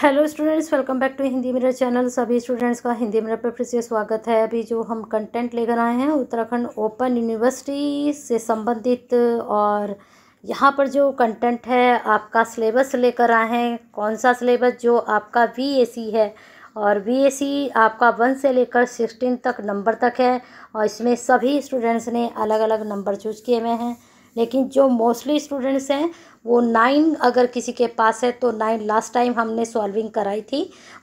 hello students welcome back to Hindi मेरा channel सभी students का हिंदी मेरा पर फिर से स्वागत है अभी जो हम कंटेंट लेकर आए हैं उत्तराखंड ओपन यूनिवर्सिटी से संबंधित और यहाँ पर जो कंटेंट है आपका सिलेबस लेकर आए हैं कौन सा सिलेबस जो आपका वी है और वी आपका वन से लेकर सिक्सटीन तक नंबर तक है और इसमें सभी स्टूडेंट्स ने अलग अलग नंबर चूज किए हुए हैं लेकिन जो मोस्टली स्टूडेंट्स हैं वो नाइन अगर किसी के पास है तो नाइन लास्ट टाइम हमने सॉल्विंग कराई थी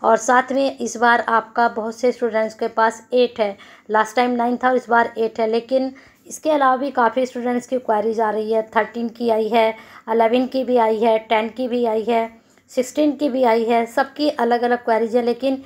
और साथ में इस बार आपका बहुत से स्टूडेंट्स के पास एट है लास्ट टाइम नाइन था और इस बार एट है लेकिन इसके अलावा भी काफ़ी स्टूडेंट्स की क्वारीज आ रही है थर्टीन की आई है अलेवन की भी आई है टेन की भी आई है सिक्सटीन की भी आई है सबकी अलग अलग क्वारीज है लेकिन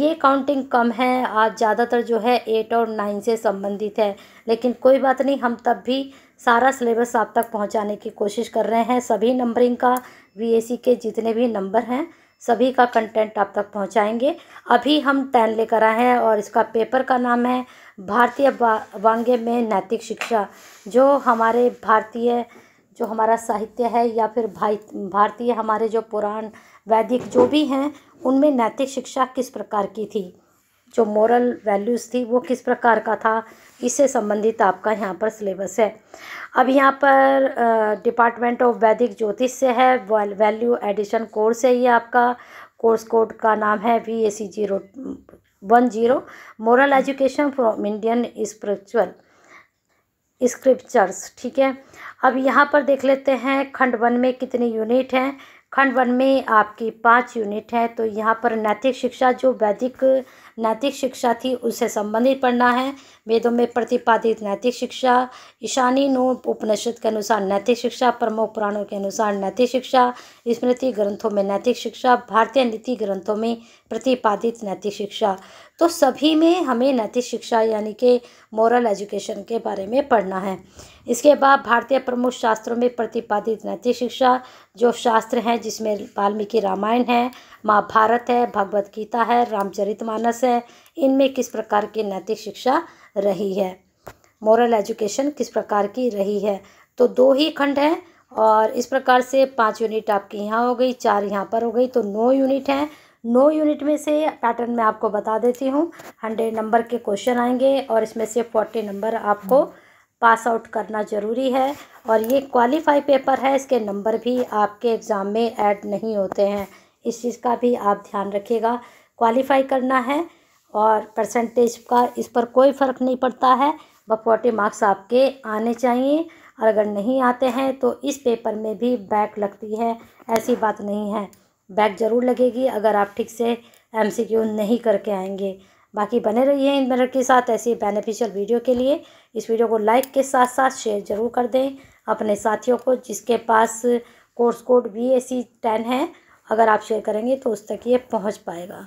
ये काउंटिंग कम है आज ज़्यादातर जो है एट और नाइन से संबंधित है लेकिन कोई बात नहीं हम तब भी सारा सिलेबस आप तक पहुंचाने की कोशिश कर रहे हैं सभी नंबरिंग का वी के जितने भी नंबर हैं सभी का कंटेंट आप तक पहुंचाएंगे अभी हम टेन लेकर आए हैं और इसका पेपर का नाम है भारतीय वांग्य में नैतिक शिक्षा जो हमारे भारतीय जो हमारा साहित्य है या फिर भाई भारतीय हमारे जो पुराण वैदिक जो भी हैं उनमें नैतिक शिक्षा किस प्रकार की थी जो मॉरल वैल्यूज़ थी वो किस प्रकार का था इससे संबंधित आपका यहाँ पर सिलेबस है अब यहाँ पर डिपार्टमेंट ऑफ वैदिक ज्योतिष से है वैल्यू एडिशन कोर्स है ये आपका कोर्स कोड का नाम है V A C zero one zero moral education from Indian spiritual scriptures ठीक है अब यहाँ पर देख लेते हैं खंड वन में कितनी यूनिट हैं खंड वन में आपकी पाँच यूनिट हैं तो यहाँ पर नैतिक शिक्षा जो वैदिक नैतिक शिक्षा थी उससे संबंधित पढ़ना है वेदों में प्रतिपादित नैतिक शिक्षा ईशानी नो उपनिषद के अनुसार नैतिक शिक्षा प्रमुख पुराणों के अनुसार नैतिक शिक्षा स्मृति ग्रंथों में नैतिक शिक्षा भारतीय नीति ग्रंथों में प्रतिपादित नैतिक शिक्षा तो सभी में हमें नैतिक शिक्षा यानी कि मॉरल एजुकेशन के बारे में पढ़ना है इसके बाद भारतीय प्रमुख शास्त्रों में प्रतिपादित नैतिक शिक्षा जो शास्त्र हैं जिसमें वाल्मीकि रामायण है महाभारत है भगवत गीता है रामचरितमानस है इनमें किस प्रकार की नैतिक शिक्षा रही है मॉरल एजुकेशन किस प्रकार की रही है तो दो ही खंड हैं और इस प्रकार से पाँच यूनिट आपकी यहाँ हो गई चार यहाँ पर हो गई तो नौ यूनिट हैं नौ यूनिट में से पैटर्न मैं आपको बता देती हूँ हंड्रेड नंबर के क्वेश्चन आएंगे और इसमें से फोर्टी नंबर आपको पास आउट करना ज़रूरी है और ये क्वालिफाई पेपर है इसके नंबर भी आपके एग्ज़ाम में ऐड नहीं होते हैं इस चीज़ का भी आप ध्यान रखिएगा क्वालिफाई करना है और परसेंटेज का इस पर कोई फ़र्क नहीं पड़ता है व फोर्टी मार्क्स आपके आने चाहिए और अगर नहीं आते हैं तो इस पेपर में भी बैक लगती है ऐसी बात नहीं है बैक ज़रूर लगेगी अगर आप ठीक से एम नहीं करके आएंगे बाकी बने रहिए इन मिनट के साथ ऐसी बेनिफिशियल वीडियो के लिए इस वीडियो को लाइक के साथ साथ शेयर ज़रूर कर दें अपने साथियों को जिसके पास course code V A C ten है अगर आप शेयर करेंगे तो उस तक ये पहुंच पाएगा